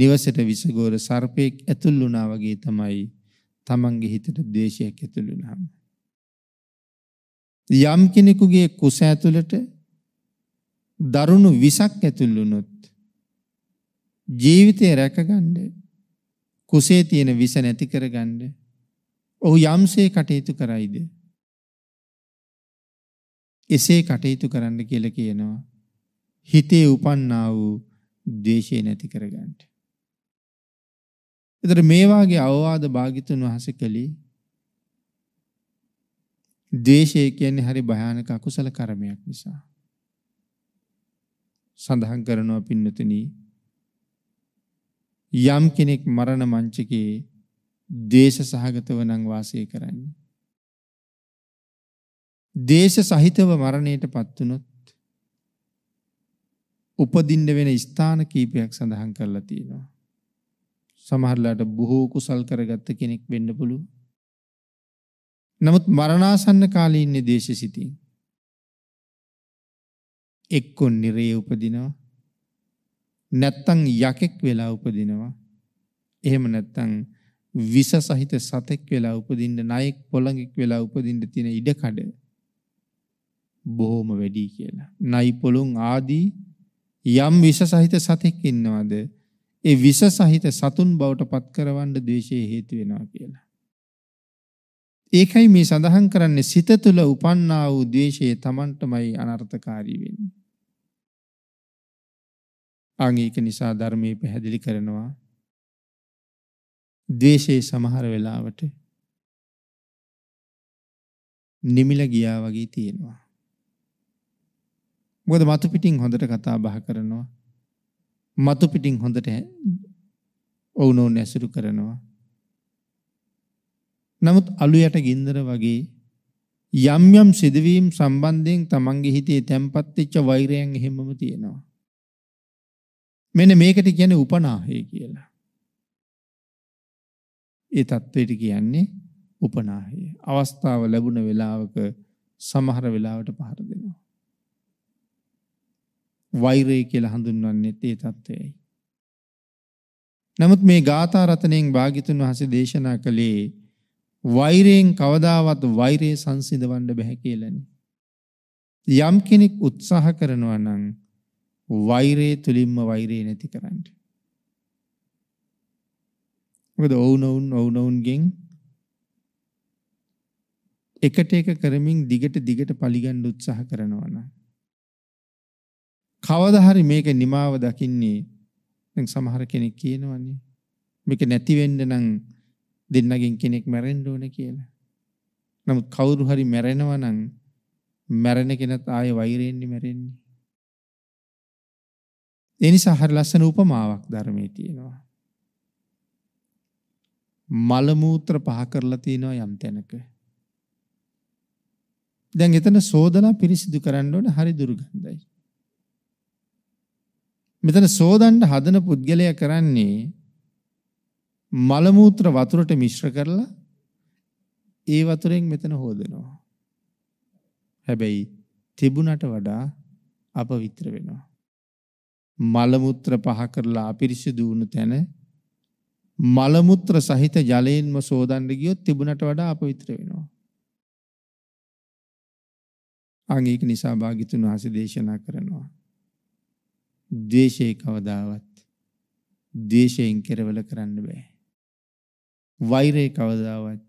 නිවසේට විසගෝර සර්පෙක් ඇතුල් වුණා වගේ තමයි තමන්ගේ හිතට ද්වේෂයක් ඇතුල් වුණාම. යම් කෙනෙකුගේ කුස ඇතුළට දරුණු විසක් ඇතුල් වුණොත් ජීවිතය රැකගන්නේ කුසේ තියෙන විස නැති කරගන්න ඔහු යම්සේ කටයුතු කරයිද එසේ කටයුතු කරන්න කියලා කියනවා හිතේ උපන්නා වූ ද්වේෂය නැති කරගන්න. ඒතර මේ වාගේ අවවාද භාගිතුන් වහන්සේ කළේ ද්වේෂය කියන්නේ හරි භයානක අකුසල කර්මයක් නිසා. සඳහන් කරනවා පින්නතුණී යම් කෙනෙක් මරණ මංචකේ දේශ සහගතව නම් වාසය කරන්නේ. දේශ සහිතව මරණයට පත් වුනොත් උපදින්න වෙන ස්ථාන කීපයක් සඳහන් කරලා තියෙනවා. සමහරලාට බොහෝ කුසල් කරගත්ත කෙනෙක් වෙන්න පුළුවන්. නමුත් මරණාසන්න කාලේ ඉන්නේ දේශසිතින්. එක්ක නිරේ උපදිනවා නැත්තම් යකෙක් වෙලා උපදිනවා. එහෙම නැත්තම් විස සහිත සතෙක් වෙලා උපදින්න ණයෙක් පොළඟෙක් වෙලා උපදින්න තියෙන ඉඩකඩ බොහොම වැඩි කියලා. නයි පොළොන් ආදී යම් විස සහිත සතෙක් ඉන්නවද ඒ විස සහිත සතුන් බවට පත් කරවන්න ද්වේෂය හේතු වෙනවා කියලා. ඒකයි මේ සඳහන් කරන්නේ සිත තුළ උපන්නා වූ ද්වේෂය Tamanටමයි අනර්ථකාරී වෙන්නේ. අං ඒක නිසා ධර්මයේ පැහැදිලි කරනවා. ද්වේෂයේ සමහර වෙලාවට නිමිල ගියා වගේ තියෙනවා. මොකද මතු පිටින් හොඳට කතා බහ කරනවා. මතු පිටින් හොඳට ඔවුනෝන් ඇසුරු කරනවා. නමුත් අලුයට ගින්දර වගේ යම් යම් සිදුවීම් සම්බන්ධයෙන් තමන්ගේ හිතේ තැම්පත් වෙච්ච වෛරයන් එහෙමම තියෙනවා. මෙන්න මේකට කියන්නේ උපනාහය කියලා. ඒ தത്വෙට කියන්නේ උපනාහය. අවස්ථාව ලැබුණ වෙලාවක සමහර වෙලාවට පහර දෙනවා. වෛරය කියලා හඳුන්වන්නේ ඒ தത്വයයි. නමුත් මේ ගාථා රතණයෙන් භාග්‍යතුන් වහන්සේ දේශනා කළේ වෛරයෙන් කවදාවත් වෛරය සංසිඳවන්න බෑ කියලානේ. යම් කෙනෙක් උත්සාහ කරනවා නම් වෛරයේ තුලින්ම වෛරය නැති කරන්න. මොකද ඔවුනොවුන් ඔවුනොවුන්ගෙන් එකට එක කරමින් දිගට දිගට පලිගන්න උත්සාහ කරනවා නම් කවදා හරි මේක නිමාව දකින්නේ දැන් සමහර කෙනෙක් කියනවනේ මේක නැති වෙන්න නම් දෙන්නගෙන් කෙනෙක් මැරෙන්න ඕනේ කියලා. නමුත් කවුරු හරි මැරෙනවා නම් මැරෙන කෙනත් ආයේ වෛරයෙන්නේ මැරෙන්නේ. ඒ නිසා හරි ලස්සන උපමාවක් ධර්මයේ තියෙනවා. මල මූත්‍ර පහ කරලා තිනවා යම් තැනක. දැන් එතන සෝදලා පිරිසිදු කරන්න ඕන හරි දුර්ගන්ධයි. මෙතන සෝදන්න හදන පුද්ගලයා කරන්නේ මල මූත්‍ර වතුරට මිශ්‍ර කරලා ඒ වතුරෙන් මෙතන හොදනවා. හැබැයි තිබුණට වඩා අපවිත්‍ර වෙනවා. මල මුත්‍ර පහ කරලා අපිරිසිදු වුණු තැන මල මුත්‍ර සහිත ජලයෙන්ම සෝදන්න ගියොත් තිබුණට වඩා අපවිත්‍ර වෙනවා. අංගීක නිසා භාග්‍යතුන් වහන්සේ දේශනා කරනවා. ද්වේෂය කවදාවත් ද්වේෂයෙන් කෙරවල කරන්න බෑ. වෛරය කවදාවත්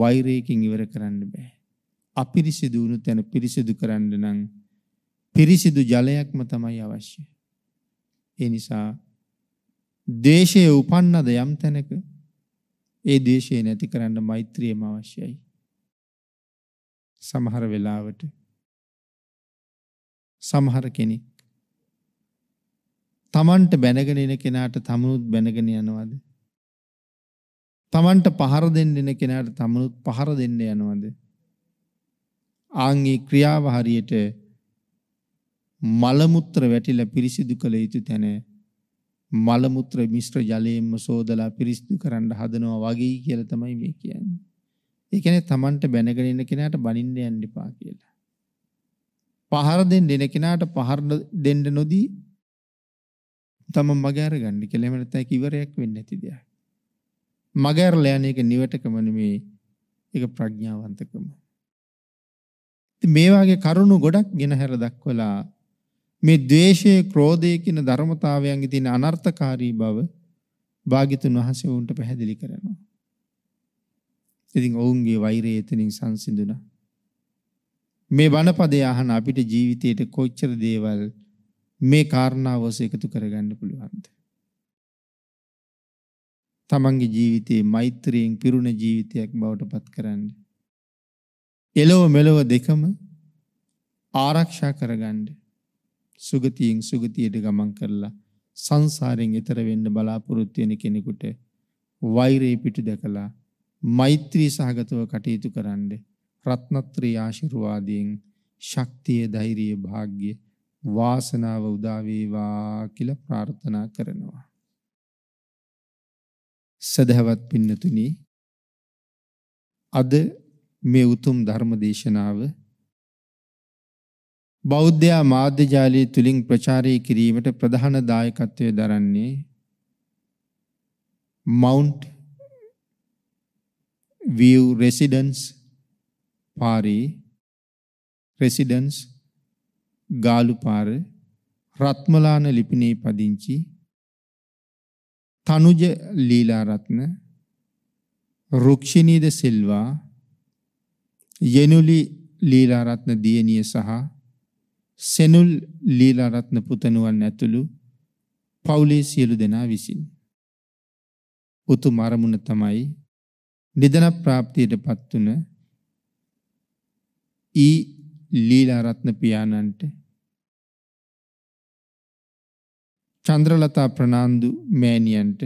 වෛරයකින් ඉවර කරන්න බෑ. අපිරිසිදු වුණු තැන පිරිසිදු කරන්න නම් පිරිසිදු ජලයක්ම තමයි අවශ්‍යයි. ඒ නිසා දේශයේ උපන්නද යම් තැනක ඒ දේශය නැති කරන්න මෛත්‍රියම අවශ්‍යයි. සමහර වෙලාවට සමහර කෙනෙක් තමන්ට බැනගෙන එන කෙනාට තමනුත් බැනගෙන යනවද? තමන්ට පහර දෙන්න එන කෙනාට තමනුත් පහර දෙන්න යනවද? ආන්ගේ ක්‍රියාව හරියට මල මුත්‍ර වැටිලා පිරිසිදු කළ යුතු තැන මල මුත්‍ර මිශ්‍ර ජලයෙන්ම සෝදලා පිරිසිදු කරන්න හදනවා වගේ කියලා තමයි මේ කියන්නේ. ඒ කියන්නේ Tamanට බැනගෙන ඉන්න කෙනාට බනින්න යන්න එපා කියලා. පහර දෙන්න ඉන කෙනාට පහර දෙන්න නොදී තමන් මග අරගන්න කියලා. එහෙම නැත්නම් ඉවරයක් වෙන්නේ නැති දෙයක්. මග අරලා යන එක නිවටකම නෙමේ ඒක ප්‍රඥාවන්තකම. ඉතින් මේ වගේ කරුණු ගොඩක් ගෙන හැර දක්වලා මේ ද්වේෂය, ක්‍රෝධය කියන ධර්මතාවයන්ගේ තියෙන අනර්ථකාරී බව භාග්‍යතුන් වහන්සේ උන්ට පැහැදිලි කරනවා. ඉතින් ඔවුන්ගේ වෛරය එතනින් සංසිඳුණා. මේ වනපදේ අහන අපිට ජීවිතේට කොච්චර දේවල් මේ කාරණාව ඔස්සේ එකතු කරගන්න පුළුවන්ද? තමන්ගේ ජීවිතේ මෛත්‍රියෙන් පිරුණ ජීවිතයක් බවට පත් කරන්න. එලොව මෙලොව දෙකම ආරක්ෂා කරගන්න. සුගතියෙන් සුගතියට ගමන් කරලා සංසාරයෙන් එතර වෙන්න බලාපොරොත්තු වෙන කෙනෙකුට වෛරේ පිටු දැකලා මෛත්‍රී සහගතව කටයුතු කරන්න රත්නත්‍රී ආශිර්වාදයෙන් ශක්තිය ධෛර්යය වාග්ය වාසනාව උදා වේවා කියලා ප්‍රාර්ථනා කරනවා සදහවත් පින්නතුනි අද මේ උතුම් ධර්ම දේශනාව බෞද්ධයා මාධ්‍ය ජාලය තුලින් ප්‍රචාරය කිරීමට ප්‍රධාන දායකත්වය දරන්නේ Mount View Residence පාරේ රෙසිඩන්ස් ගාලුපාර රත්මලාන ලිපිනේ පදිංචි තනුජ ලීලාරත්න රුක්ෂිනීද සිල්වා යනුලි ලීලාරත්න දියණිය සහ සෙනුල් ලීලාරත්න පුතණුවන් ඇතුළු පවුලේ සියලු දෙනා විසින් උතුම් අරමුණ තමයි නිදන ප්‍රාප්තියටපත් වුණ ඊ ලීලාරත්න පියාණන්ට චන්ද්‍රලතා ප්‍රනාන්දු මෑණියන්ට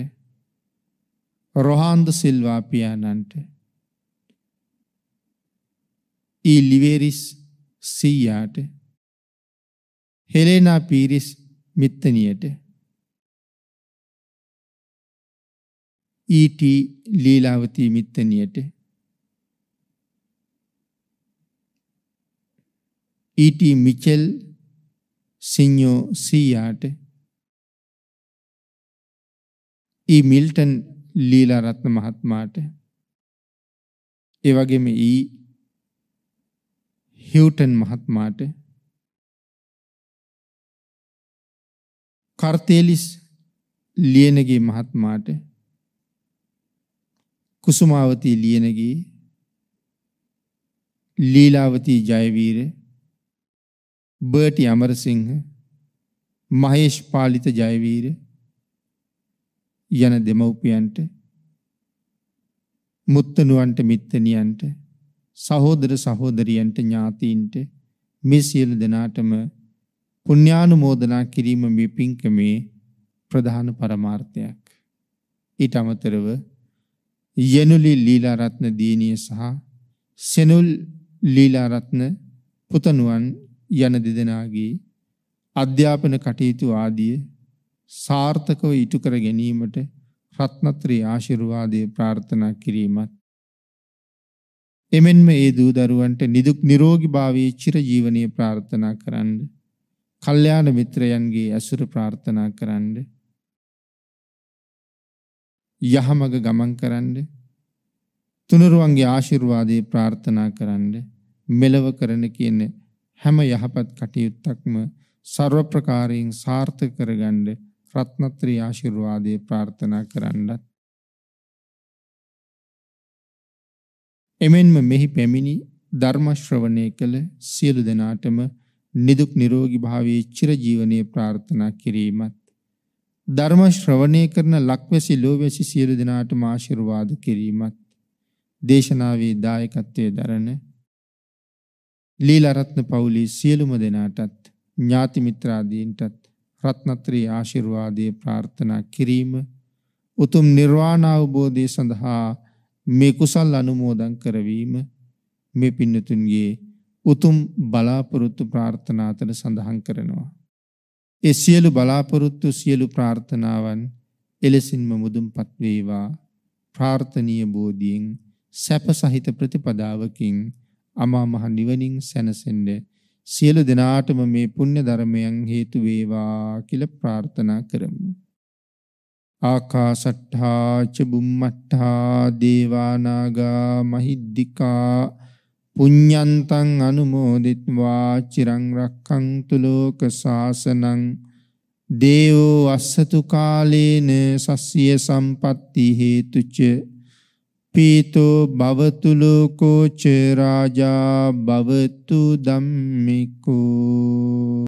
රොහන්දු සිල්වා පියාණන්ට ඊ ලිවේරිස් සීයාට හෙලේනා පීරිස් මිත්තනියට ඊටි ලීලාවතී මිත්තනියට ඊටි මිචෙල් සිඤ්ඤෝ සීයාට ඊ මිල්ටන් ලීලාරත්න මහත්මයාට ඒ වගේම ඊ හියුටන් මහත්මයාට කර්තේලිස් ලියනගේ මහත්මාට කුසුමාවතී ලියනගේ ලීලාවතී ජයවීර බර්ටි අමරසිංහ මහේෂ් පාලිත ජයවීර යන දෙමව්පියන්ට මුත්තනුවන්ට මිත්තනියන්ට සහෝදර සහෝදරියන්ට ඥාතීන්ට මේ සියලු දෙනාටම පුණ්‍යානුමෝදනා කිරීම මේ පින්කමේ ප්‍රධාන පරමාර්ථයක්. ඊට අමතරව යනුලි ලීලාරත්න දීනිය සහ සෙනුල් ලීලාරත්න පුතණුවන් යන දෙදෙනාගේ අධ්‍යාපන කටයුතු ආදිය සාර්ථකව ඉටු කර ගැනීමට රත්නත්‍රි ආශිර්වාදය ප්‍රාර්ථනා කිරීමත් එමෙන්ම ඒ දූ දරුවන්ට නිදුක් නිරෝගී භාවයේ චිර ජීවනයේ ප්‍රාර්ථනා කරන්නේ කල්යාණ මිත්‍රයන්ගේ ඇසුර ප්‍රාර්ථනා කරන්න යහමඟ ගමන් කරන්න තුනුරුවන්ගේ ආශිර්වාදයේ ප්‍රාර්ථනා කරන්න මෙලව කරන කියන හැම යහපත් කටයුත්තක්ම ਸਰව ප්‍රකාරයෙන් සාර්ථක කරගන්න රත්නත්‍රි ආශිර්වාදයේ ප්‍රාර්ථනා කරන්නත් එමෙන්ම මෙහි පැමිණි ධර්ම ශ්‍රවණය කළ සියලු දෙනාටම නිදුක් නිරෝගී භාවයේ චිරජීවනයේ ප්‍රාර්ථනා කිරීමත් ධර්ම ශ්‍රවණය කරන ලක්වැසි ලෝවැසි සියලු දෙනාටම ආශිර්වාද කිරීමත් දේශනාවේ දායකත්වයේ දරන ලීලාරත්න පවුලේ සියලුම දෙනාටත් ඥාති මිත්‍රාදීන්ටත් රත්නත්‍රී ආශිර්වාදයේ ප්‍රාර්ථනා කිරීම උතුම් නිර්වාණ අවබෝධය සඳහා මේ කුසල් අනුමෝදන් කරවීම මේ පින්නතුන්ගේ උතුම් බලාපොරොත්තු ප්‍රාර්ථනා අතර සඳහන් කරනවා. ඒ සියලු බලාපොරොත්තු සියලු ප්‍රාර්ථනාවන් එලෙසින්ම මුදුන්පත් වේවා ප්‍රාර්ථනීය බෝධියෙන් සැප සහිත ප්‍රතිපදාවකින් අමා මහ නිවනින් සැනසෙන්න සියලු දෙනාටම මේ පුණ්‍ය ධර්මයන් හේතු වේවා කියලා ප්‍රාර්ථනා කරමු. ආකාසට්ඨා ච බුම්මට්ඨා දේවානාගා මහිද්దికා පුඤ්ඤන්තං අනුමෝදිත්වා චිරං රක්ඛන්තු ලෝක සාසනං දේවෝ අස්සතු කාලේන සස්සිය සම්පatti හේතුච පීතෝ භවතු ලෝකෝ ච රාජා භවතු ධම්මිකෝ